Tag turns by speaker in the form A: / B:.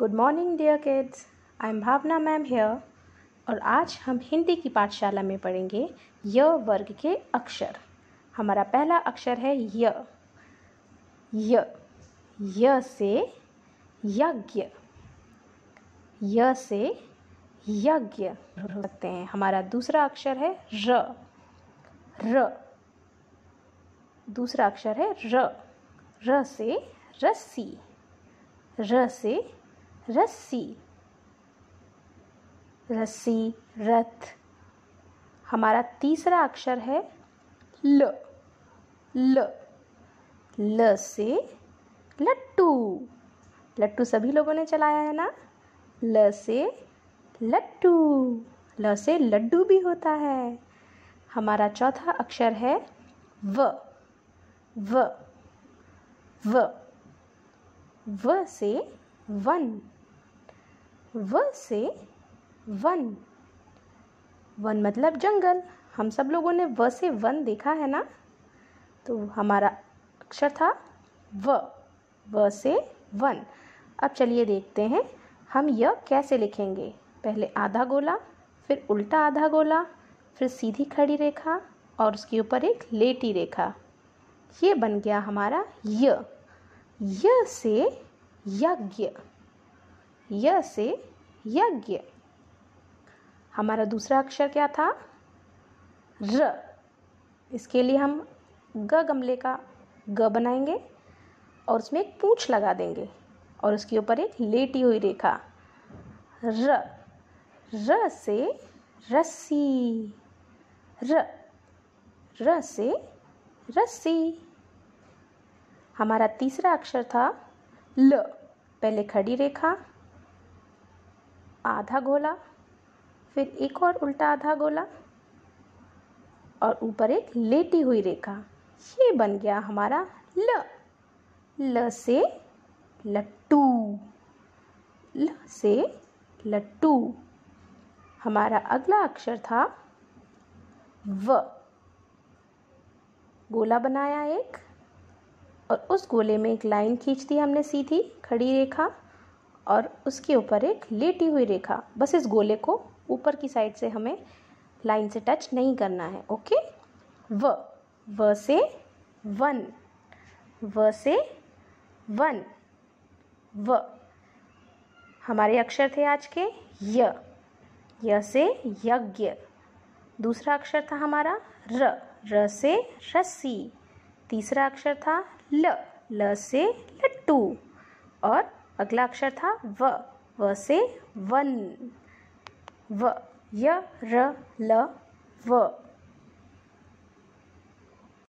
A: good morning dear kids I am Bhavna ma'am here और आज हम हिंदी की पाठशाला में पढ़ेंगे य वर्ग के अक्षर हमारा पहला अक्षर है य य य से यज्ञ य से यज्ञ सकते हैं हमारा दूसरा अक्षर है र र दूसरा अक्षर है र र से रस्सी र से रस्सी रस्सी रथ हमारा तीसरा अक्षर है ल ल ल से लट्टू लट्टू सभी लोगों ने चलाया है ना ल से लट्टू ल से लड्डू भी होता है हमारा चौथा अक्षर है व व व व से वन व से वन वन मतलब जंगल हम सब लोगों ने व से वन देखा है ना तो हमारा अक्षर था व व से वन अब चलिए देखते हैं हम यह कैसे लिखेंगे पहले आधा गोला फिर उल्टा आधा गोला फिर सीधी खड़ी रेखा और उसके ऊपर एक लेटी रेखा ये बन गया हमारा य य से यज्ञ य से यज्ञ हमारा दूसरा अक्षर क्या था र इसके लिए हम ग गमले का ग बनाएंगे और उसमें एक पूछ लगा देंगे और उसके ऊपर एक लेटी हुई रेखा र र से रस्सी र र से रस्सी हमारा तीसरा अक्षर था ल पहले खड़ी रेखा आधा गोला फिर एक और उल्टा आधा गोला और ऊपर एक लेटी हुई रेखा ये बन गया हमारा ल ल से लट्टू ल से लट्टू हमारा अगला अक्षर था व गोला बनाया एक और उस गोले में एक लाइन खींच दी हमने सीधी खड़ी रेखा और उसके ऊपर एक लेटी हुई रेखा बस इस गोले को ऊपर की साइड से हमें लाइन से टच नहीं करना है ओके व व से वन व से वन व हमारे अक्षर थे आज के य य से यज्ञ दूसरा अक्षर था हमारा र र से रस्सी तीसरा अक्षर था ल ल से लट्टू और अगला अक्षर था व व से वन व य र ल व